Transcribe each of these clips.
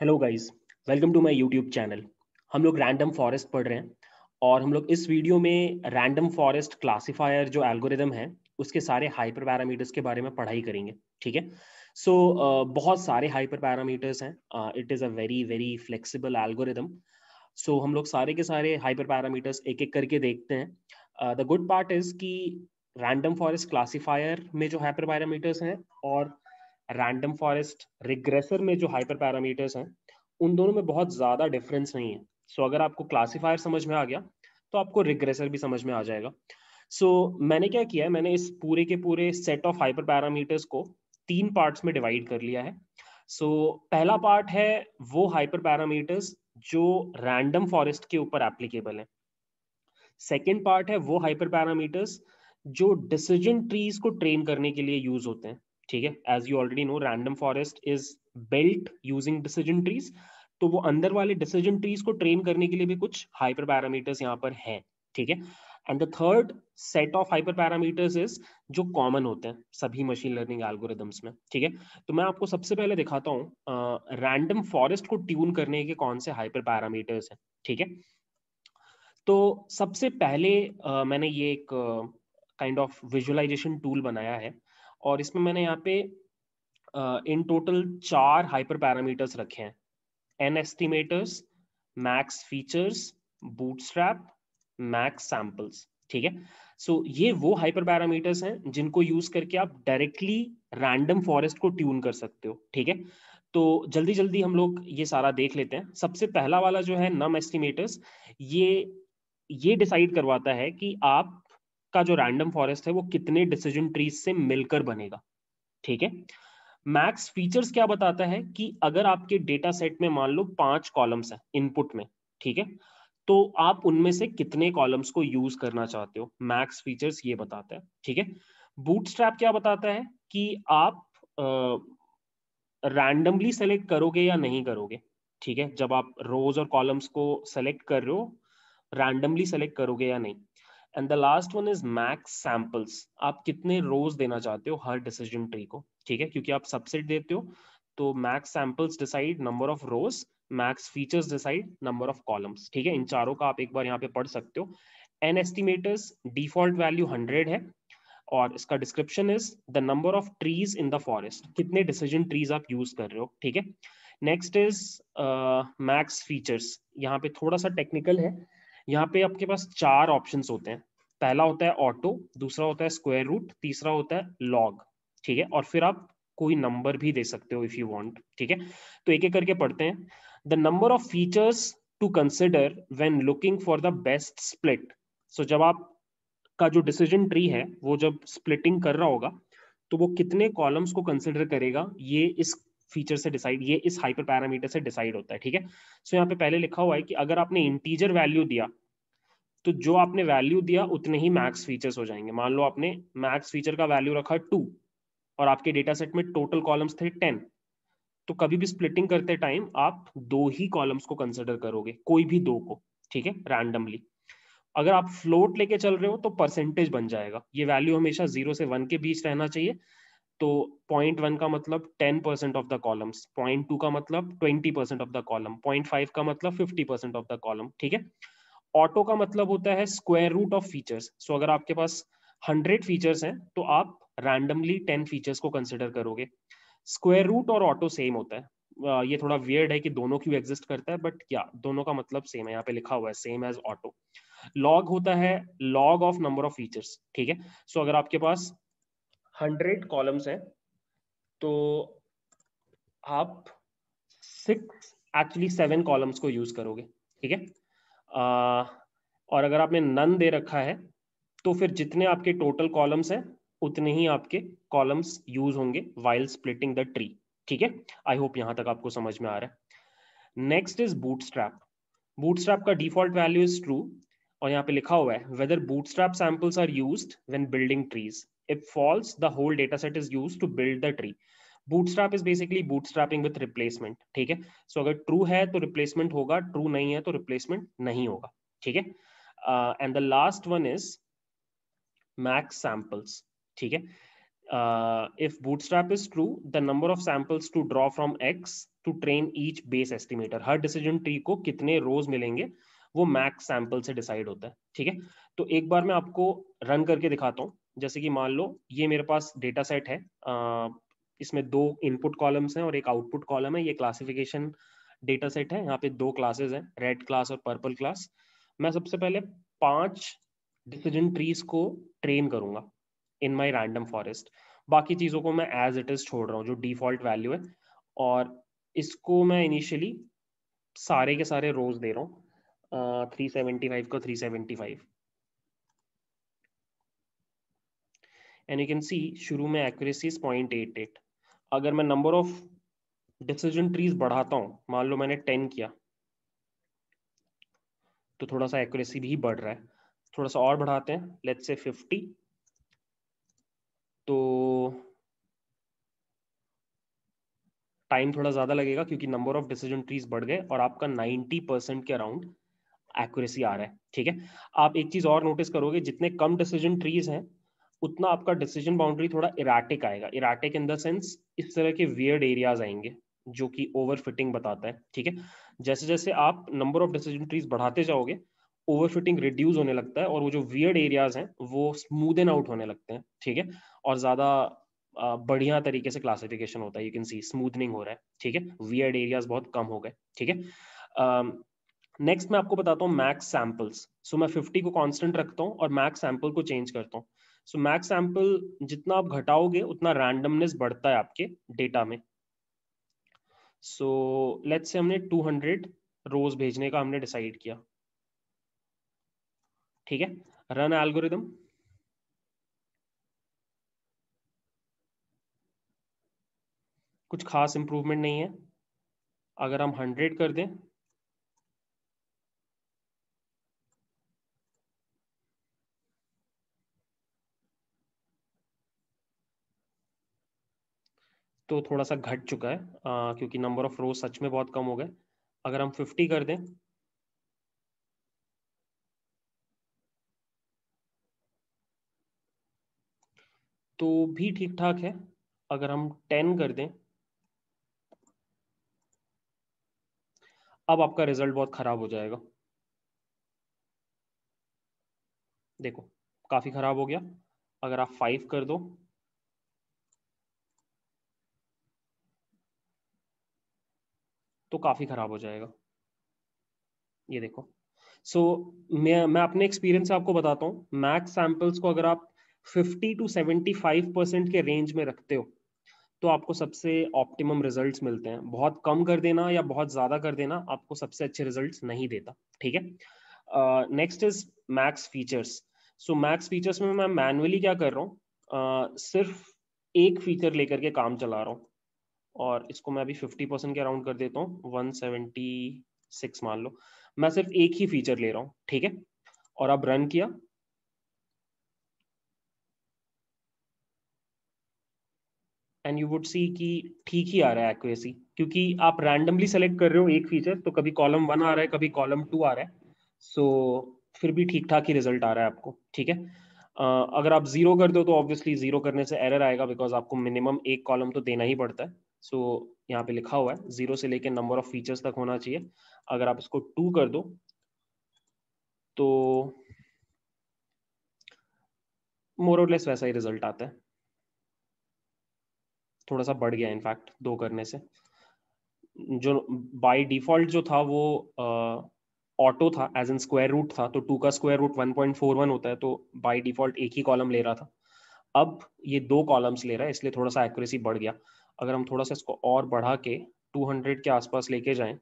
Hello guys welcome to my YouTube channel हम लोग random forest पढ़ रहे हैं और हम लोग इस वीडियो में रैंडम फॉरेस्ट क्लासिफायर जो एल्गोरिदम है उसके सारे हाइपर पैरामीटर्स के बारे में पढ़ाई करेंगे ठीक है सो so, uh, बहुत सारे हाइपर पैरामीटर्स हैं it is a very very flexible algorithm so हम लोग सारे के सारे हाइपर पैरामीटर्स एक एक करके देखते हैं द गुड पार्ट इज़ कि रैंडम फॉरेस्ट क्लासीफायर में जो हाइपर पैरामीटर्स हैं और रैंडम फॉरेस्ट रिग्रेसर में जो हाइपर पैरामीटर्स हैं उन दोनों में बहुत ज़्यादा डिफरेंस नहीं है सो so, अगर आपको क्लासीफायर समझ में आ गया तो आपको रिग्रेसर भी समझ में आ जाएगा सो so, मैंने क्या किया है मैंने इस पूरे के पूरे सेट ऑफ हाइपर पैरामीटर्स को तीन पार्ट्स में डिवाइड कर लिया है सो so, पहला पार्ट है वो हाइपर पैरामीटर्स जो रैंडम फॉरेस्ट के ऊपर एप्लीकेबल है सेकेंड पार्ट है वो हाइपर पैरामीटर्स जो डिसीजन ट्रीज को ट्रेन करने के लिए यूज होते हैं ठीक है as you already know random forest is built using decision trees तो वो अंदर वाले डिसीजन ट्रीज को ट्रेन करने के लिए भी कुछ हाइपर पैरामीटर्स यहाँ पर हैं ठीक है and the third set of hyper parameters is जो कॉमन होते हैं सभी मशीन लर्निंग एल्गोरिदम्स में ठीक है तो मैं आपको सबसे पहले दिखाता हूँ रैंडम फॉरेस्ट को ट्यून करने के कौन से हाइपर पैरामीटर्स हैं ठीक है तो सबसे पहले uh, मैंने ये एक काइंड ऑफ विजुअलाइजेशन टूल बनाया है और इसमें मैंने यहाँ पे इन टोटल चार हाइपर पैरामीटर्स रखे हैं N estimators max features bootstrap max samples ठीक है सो so, ये वो हाइपर पैरामीटर्स हैं जिनको यूज करके आप डायरेक्टली रैंडम फॉरेस्ट को ट्यून कर सकते हो ठीक है तो जल्दी जल्दी हम लोग ये सारा देख लेते हैं सबसे पहला वाला जो है नम एस्टिमेटर्स ये ये डिसाइड करवाता है कि आप का जो रैंडम फॉरेस्ट है वो कितने डिसीजन ट्रीज से मिलकर बनेगा ठीक है मैक्स फीचर्स क्या बताता है कि अगर आपके डेटा सेट में मान लो पांच कॉलम्स हैं इनपुट में ठीक है तो आप उनमें से कितने कॉलम्स को यूज करना चाहते हो मैक्स फीचर्स ये बताता है ठीक है बूटस्ट्रैप क्या बताता है कि आप रैंडमली सेलेक्ट करोगे या नहीं करोगे ठीक है जब आप रोज और कॉलम्स को सेलेक्ट कर रहे हो रैंडमली सेलेक्ट करोगे या नहीं and the last one is max samples आप कितने रोज देना चाहते हो हर डिसीजन ट्री को ठीक है क्योंकि आप सबसेट देते हो तो max samples decide number of rows max features decide number of columns ठीक है इन चारों का आप एक बार यहाँ पे पढ़ सकते हो n estimators default value hundred है और इसका description is the number of trees in the forest कितने डिसीजन ट्रीज आप यूज कर रहे हो ठीक है नेक्स्ट इज मैक्स फीचर्स यहाँ पे थोड़ा सा टेक्निकल है यहाँ पे आपके पास चार ऑप्शन होते हैं पहला होता है ऑटो दूसरा होता है स्क्वायर रूट तीसरा होता है लॉग ठीक है और फिर आप कोई नंबर भी दे सकते हो इफ यू वांट ठीक है तो एक एक करके पढ़ते हैं the number of features to consider when looking for the best split so जब आप का जो डिसीजन ट्री है वो जब स्प्लिटिंग कर रहा होगा तो वो कितने कॉलम्स को कंसिडर करेगा ये इस फीचर से डिसाइड ये इस हाइपर पैरामीटर से डिसाइड होता है ठीक है सो यहाँ पे पहले लिखा हुआ है कि अगर आपने इंटीजर वैल्यू दिया तो जो आपने वैल्यू दिया उतने ही मैक्स फीचर्स हो जाएंगे मान लो आपने मैक्स फीचर का वैल्यू रखा टू और आपके डेटा सेट में टोटल कॉलम्स थे टेन तो कभी भी स्प्लिटिंग करते टाइम आप दो ही कॉलम्स को कंसिडर करोगे कोई भी दो को ठीक है रैंडमली अगर आप फ्लोट लेके चल रहे हो तो परसेंटेज बन जाएगा ये वैल्यू हमेशा जीरो से वन के बीच रहना चाहिए तो पॉइंट वन का मतलब ten percent of the columns point two का मतलब twenty percent of the column point five का मतलब fifty percent of the column ठीक है ऑटो का मतलब होता है square root of features so अगर आपके पास हंड्रेड फीचर्स हैं तो आप रैंडमली टेन फीचर्स को कंसिडर करोगे स्क्वायर रूट और ऑटो सेम होता है uh, ये थोड़ा वियर्ड है कि दोनों क्यों एग्जिस्ट करता है बट क्या दोनों का मतलब सेम है यहाँ पे लिखा हुआ है सेम एज ऑटो लॉग होता है log of number of features ठीक है सो अगर आपके पास हंड्रेड कॉलम्स हैं तो आप सिक्स एक्चुअली सेवन कॉलम्स को यूज करोगे ठीक है और अगर आपने नन दे रखा है तो फिर जितने आपके टोटल कॉलम्स हैं उतने ही आपके कॉलम्स यूज होंगे वाइल स्प्लिटिंग द ट्री ठीक है आई होप यहाँ तक आपको समझ में आ रहा है नेक्स्ट इज बूटस्ट्रैप बूटस्ट्रैप का डिफॉल्ट वैल्यू इज ट्रू और यहाँ पे लिखा हुआ है whether bootstrap samples are used when building trees If false, the whole data set is used to build the tree. bootstrap is basically bootstrapping with replacement theek hai so agar true hai to replacement hoga true nahi hai to replacement nahi hoga theek hai uh, and the last one is max samples theek hai uh, if bootstrap is true the number of samples to draw from x to train each base estimator हर decision tree ko kitne rows milenge वो max sample से decide होता है ठीक है तो एक बार मैं आपको run करके दिखाता हूँ जैसे कि मान लो ये मेरे पास डेटा सेट है इसमें दो इनपुट कॉलम्स हैं और एक आउटपुट कॉलम है ये क्लासिफिकेशन डेटा सेट है यहाँ पे दो क्लासेस हैं रेड क्लास और पर्पल क्लास मैं सबसे पहले पांच डिसीजन ट्रीज को ट्रेन करूंगा इन माई रैंडम फॉरेस्ट बाकी चीज़ों को मैं एज इट इज़ छोड़ रहा हूँ जो डिफॉल्ट वैल्यू है और इसको मैं इनिशियली सारे के सारे रोज दे रहा हूँ थ्री सेवेंटी फाइव को three seventy five and you can see शुरू में accuracy is point eight eight अगर मैं नंबर ऑफ डिसीजन ट्रीज बढ़ाता हूँ मान लो मैंने टेन किया तो थोड़ा सा एक्यूरेसी भी बढ़ रहा है थोड़ा सा और बढ़ाते हैं लेट्स से फिफ्टी तो टाइम थोड़ा ज़्यादा लगेगा क्योंकि नंबर ऑफ डिसीजन ट्रीज बढ़ गए और आपका 90 परसेंट के अराउंड एक्यूरेसी आ रहा है ठीक है आप एक चीज़ और नोटिस करोगे जितने कम डिसीजन ट्रीज हैं उतना आपका डिसीजन बाउंड्री थोड़ा इराटिक आएगा इराटिक इन द सेंस इस तरह के वियर्ड एरियाज आएंगे जो कि ओवर फिटिंग बताता है ठीक है जैसे जैसे आप नंबर ऑफ डिसीजन ट्रीज बढ़ाते जाओगे ओवर फिटिंग रिड्यूस होने लगता है और वो जो वियर्ड एरियाज हैं वो स्मूद एन आउट होने लगते हैं ठीक है और ज़्यादा बढ़िया तरीके से क्लासिफिकेशन होता है यू कैन सी स्मूथनिंग हो रहा है ठीक है वियर्ड एरियाज बहुत कम हो गए ठीक है नेक्स्ट मैं आपको बताता हूँ मैक्स सैम्पल्स सो मैं 50 को कांस्टेंट रखता हूँ और मैक्स सैम्पल को चेंज करता हूँ सो मैक सैंपल जितना आप घटाओगे उतना रैंडमनेस बढ़ता है आपके डेटा में सो so, लेट्स से हमने 200 रोज भेजने का हमने डिसाइड किया ठीक है रन एल्गोरिदम कुछ खास इंप्रूवमेंट नहीं है अगर हम हंड्रेड कर दें तो थोड़ा सा घट चुका है आ, क्योंकि नंबर ऑफ रोज सच में बहुत कम हो गए अगर हम 50 कर दें तो भी ठीक ठाक है अगर हम 10 कर दें अब आपका रिजल्ट बहुत खराब हो जाएगा देखो काफी खराब हो गया अगर आप फाइव कर दो तो काफ़ी ख़राब हो जाएगा ये देखो सो so, मैं मैं अपने एक्सपीरियंस से आपको बताता हूँ मैक्स सैम्पल्स को अगर आप 50 टू 75 परसेंट के रेंज में रखते हो तो आपको सबसे ऑप्टिमम रिजल्ट्स मिलते हैं बहुत कम कर देना या बहुत ज़्यादा कर देना आपको सबसे अच्छे रिजल्ट्स नहीं देता ठीक है next is max features so max features में मैं मैनुअली क्या कर रहा हूँ uh, सिर्फ एक फीचर लेकर के काम चला रहा हूँ और इसको मैं अभी 50 परसेंट के अराउंड कर देता हूँ 176 मान लो मैं सिर्फ एक ही फीचर ले रहा हूँ ठीक है और अब रन किया एंड यू वुड सी कि ठीक ही आ रहा है एक्यूरेसी क्योंकि आप रैंडमली सेलेक्ट कर रहे हो एक फीचर तो कभी कॉलम वन आ रहा है कभी कॉलम टू आ रहा है सो so, फिर भी ठीक ठाक ही रिजल्ट आ रहा है आपको ठीक है uh, अगर आप जीरो कर दो तो ऑब्वियसली जीरो करने से एरर आएगा बिकॉज आपको मिनिमम एक कॉलम तो देना ही पड़ता है सो so, यहाँ पे लिखा हुआ है जीरो से लेकर नंबर ऑफ फीचर्स तक होना चाहिए अगर आप इसको टू कर दो तो लेस वैसा ही रिजल्ट आता है थोड़ा सा बढ़ गया इनफैक्ट दो करने से जो बाय डिफॉल्ट जो था वो ऑटो था एज इन स्क्वायर रूट था तो टू का स्क्वायर रूट 1.41 होता है तो बाय डिफॉल्ट एक ही कॉलम ले रहा था अब ये दो कॉलम्स ले रहा है इसलिए थोड़ा सा एक्यूरेसी बढ़ गया अगर हम थोड़ा सा इसको और बढ़ा के 200 के आसपास लेके जाएं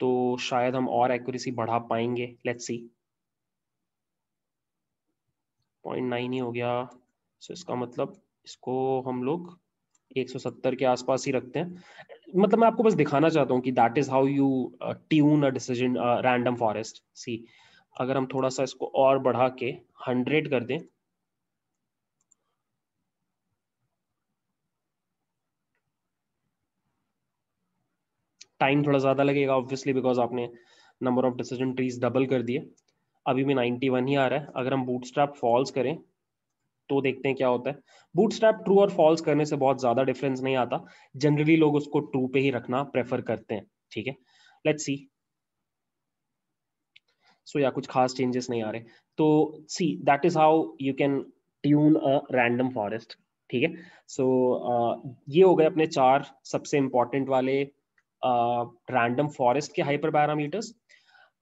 तो शायद हम और एक्यूरेसी बढ़ा पाएंगे लेट्स सी पॉइंट नाइन ही हो गया सो so इसका मतलब इसको हम लोग 170 के आसपास ही रखते हैं मतलब मैं आपको बस दिखाना चाहता हूँ कि that is how you tune a decision random forest see अगर हम थोड़ा सा इसको और बढ़ा के हंड्रेड कर दें टाइम थोड़ा ज़्यादा लगेगा ऑब्वियसली बिकॉज आपने number of decision trees double कर दिए अभी भी 91 ही आ रहा है अगर हम बूट स्ट्रैप फॉल्स करें तो देखते हैं क्या होता है बूट स्ट्रैप ट्रू और फॉल्स करने से बहुत ज़्यादा डिफरेंस नहीं आता जनरली लोग उसको ट्रू पे ही रखना प्रेफर करते हैं ठीक है लेट सी सो या कुछ खास चेंजेस नहीं आ रहे तो see that is how you can tune a random forest ठीक है सो ये हो गए अपने चार सबसे इंपॉर्टेंट वाले रैंडम फॉरेस्ट के हाइपर पैरामीटर्स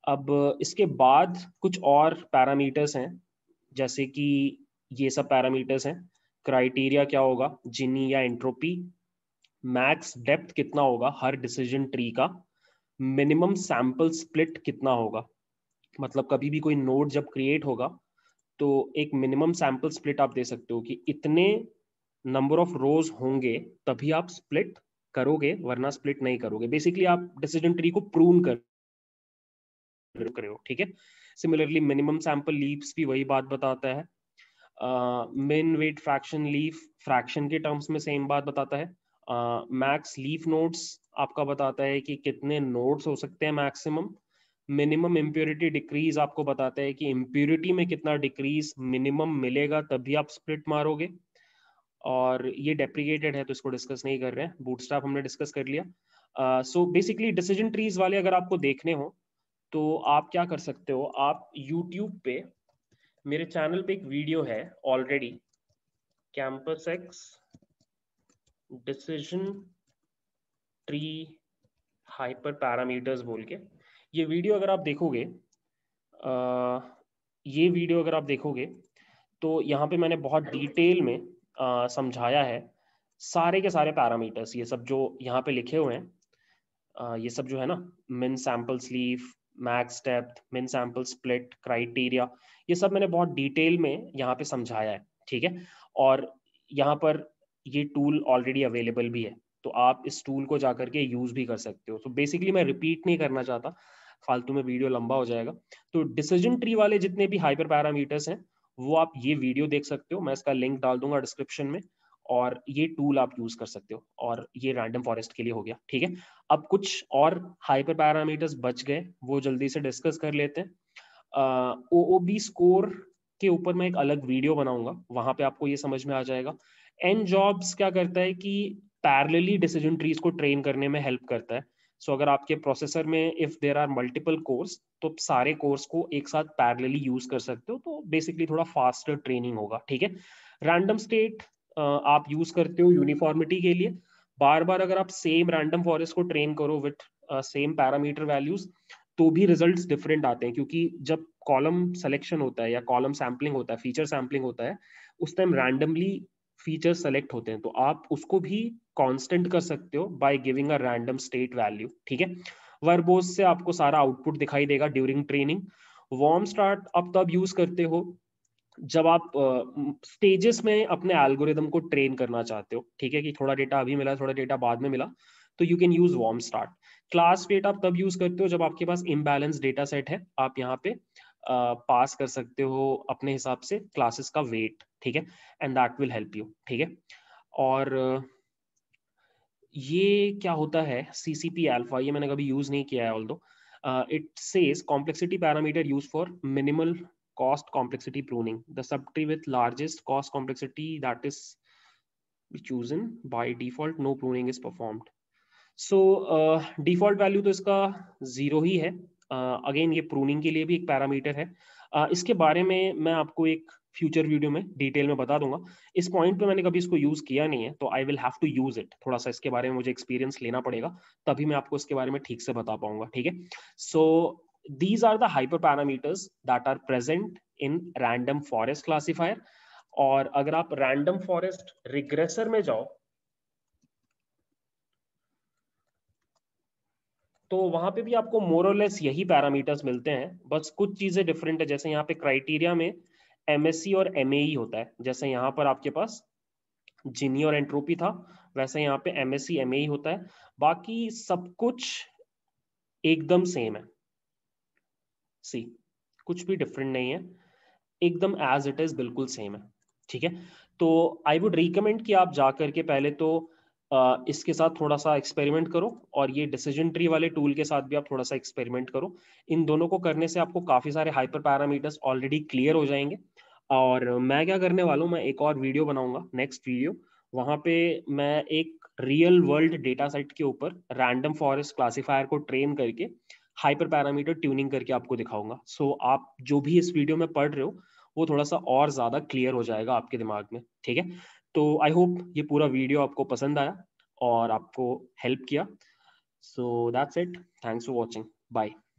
अब इसके बाद कुछ और पैरामीटर्स हैं जैसे कि ये सब पैरामीटर्स हैं क्राइटेरिया क्या होगा जिनी या एंट्रोपी मैक्स डेप्थ कितना होगा हर डिसीजन ट्री का मिनिमम सैम्पल स्प्लिट कितना होगा मतलब कभी भी कोई नोड जब क्रिएट होगा तो एक मिनिमम सैम्पल स्प्लिट आप दे सकते हो कि इतने नंबर ऑफ रोज होंगे तभी आप स्प्लिट करोगे वरना स्प्लिट नहीं करोगे बेसिकली आप डिसीजन ट्री को प्रून कर रहे हो ठीक है सिमिलरली मिनिमम सैंपल लीव्स भी वही बात बताता है min weight fraction leaf fraction के टर्म्स में सेम बात बताता है मैक्स लीफ नोट्स आपका बताता है कि कितने नोट्स हो सकते हैं मैक्सिमम मिनिमम इम्प्योरिटी डिक्रीज आपको बताता है कि इम्प्योरिटी में कितना डिक्रीज मिनिमम मिलेगा तभी आप स्प्लिट मारोगे और ये डेप्रिकेटेड है तो इसको डिस्कस नहीं कर रहे हैं स्टाफ हमने डिस्कस कर लिया सो बेसिकली डिसीजन ट्रीज वाले अगर आपको देखने हो तो आप क्या कर सकते हो आप यूट्यूब पे मेरे चैनल पे एक वीडियो है already campus X decision tree hyper parameters बोल के ये वीडियो अगर आप देखोगे आ, uh, ये वीडियो अगर आप देखोगे तो यहाँ पे मैंने बहुत डिटेल में समझाया है सारे के सारे पैरामीटर्स ये सब जो यहाँ पे लिखे हुए हैं ये सब जो है ना min sample sleeve max depth min sample split criteria ये सब मैंने बहुत डिटेल में यहाँ पे समझाया है ठीक है और यहाँ पर ये टूल ऑलरेडी अवेलेबल भी है तो आप इस टूल को जाकर के यूज़ भी कर सकते हो तो बेसिकली मैं रिपीट नहीं करना चाहता फालतू में वीडियो लंबा हो जाएगा तो डिसीजन ट्री वाले जितने भी हाइपर पैरामीटर्स हैं वो आप ये वीडियो देख सकते हो मैं इसका लिंक डाल दूंगा डिस्क्रिप्शन में और ये टूल आप यूज कर सकते हो और ये रैंडम फॉरेस्ट के लिए हो गया ठीक है अब कुछ और हाइपर पैरामीटर्स बच गए वो जल्दी से डिस्कस कर लेते हैं ओ ओ बी स्कोर के ऊपर मैं एक अलग वीडियो बनाऊंगा वहां पे आपको ये समझ में आ जाएगा एन जॉब्स क्या करता है कि पैरलली डिसीजन ट्रीज को ट्रेन करने में हेल्प करता है सो so, अगर आपके प्रोसेसर में if there are multiple cores तो सारे कोर्स को एक साथ पैरेलली यूज कर सकते हो तो बेसिकली थोड़ा फास्टर ट्रेनिंग होगा ठीक है रैंडम स्टेट आप यूज करते हो यूनिफॉर्मिटी के लिए बार बार अगर आप सेम रैंडम फॉरेस्ट को ट्रेन करो विथ सेम पैरामीटर वैल्यूज तो भी रिजल्ट्स डिफरेंट आते हैं क्योंकि जब कॉलम सिलेक्शन होता है या कॉलम सैम्पलिंग होता है फीचर सैम्पलिंग होता है उस टाइम रैंडमली फीचर सेलेक्ट होते हैं तो आप उसको भी कांस्टेंट कर सकते हो by giving a random state value ठीक है वर्बोज से आपको सारा आउटपुट दिखाई देगा ड्यूरिंग ट्रेनिंग वार्म स्टार्ट आप तब यूज करते हो जब आप स्टेजेस uh, में अपने एल्गोरिदम को ट्रेन करना चाहते हो ठीक है कि थोड़ा डेटा अभी मिला थोड़ा डेटा बाद में मिला तो you can use warm start class weight आप तब यूज करते हो जब आपके पास इम्बेलेंस डेटा सेट है आप यहाँ पे पास कर सकते हो अपने हिसाब से क्लासेस का वेट ठीक है and that will help you ठीक है और ये क्या होता है सी सी पी एल्फा ये मैंने कभी यूज नहीं किया है although it says complexity parameter used for minimal cost complexity pruning the sub tree with largest cost complexity that is chosen by default no pruning is performed so default value तो इसका zero ही है again ये pruning के लिए भी एक parameter है इसके बारे में मैं आपको एक फ्यूचर वीडियो में डिटेल में बता दूंगा इस पॉइंट पे मैंने कभी इसको यूज किया नहीं है तो I will have to use it थोड़ा सा इसके बारे में मुझे एक्सपीरियंस लेना पड़ेगा तभी मैं आपको इसके बारे में ठीक से बता पाऊंगा ठीक है so these are the hyper parameters that are present in random forest classifier और अगर आप रैंडम फॉरेस्ट रिग्रेसर में जाओ तो वहां पे भी आपको मोरलेस यही पैरामीटर्स मिलते हैं बस कुछ चीजें डिफरेंट है जैसे यहाँ पे क्राइटेरिया में एमएससी और एम e होता है जैसे यहाँ पर आपके पास जिनी और एंट्रोपी था वैसे यहाँ पे एमएससी एम e होता है बाकी सब कुछ एकदम सेम है सी कुछ भी डिफरेंट नहीं है एकदम एज इट इज बिल्कुल सेम है ठीक है तो आई वुड रिकमेंड कि आप जा करके पहले तो इसके साथ थोड़ा सा एक्सपेरिमेंट करो और ये डिसीजन ट्री वाले टूल के साथ भी आप थोड़ा सा एक्सपेरिमेंट करो इन दोनों को करने से आपको काफ़ी सारे हाइपर पैरामीटर्स ऑलरेडी क्लियर हो जाएंगे और मैं क्या करने वाला हूँ मैं एक और वीडियो बनाऊंगा नेक्स्ट वीडियो वहां पे मैं एक रियल वर्ल्ड डेटा सेट के ऊपर रैंडम फॉरेस्ट क्लासीफायर को ट्रेन करके हाइपर पैरामीटर ट्यूनिंग करके आपको दिखाऊंगा सो so, आप जो भी इस वीडियो में पढ़ रहे हो वो थोड़ा सा और ज़्यादा क्लियर हो जाएगा आपके दिमाग में ठीक है तो आई होप ये पूरा वीडियो आपको पसंद आया और आपको हेल्प किया so that's it thanks for watching bye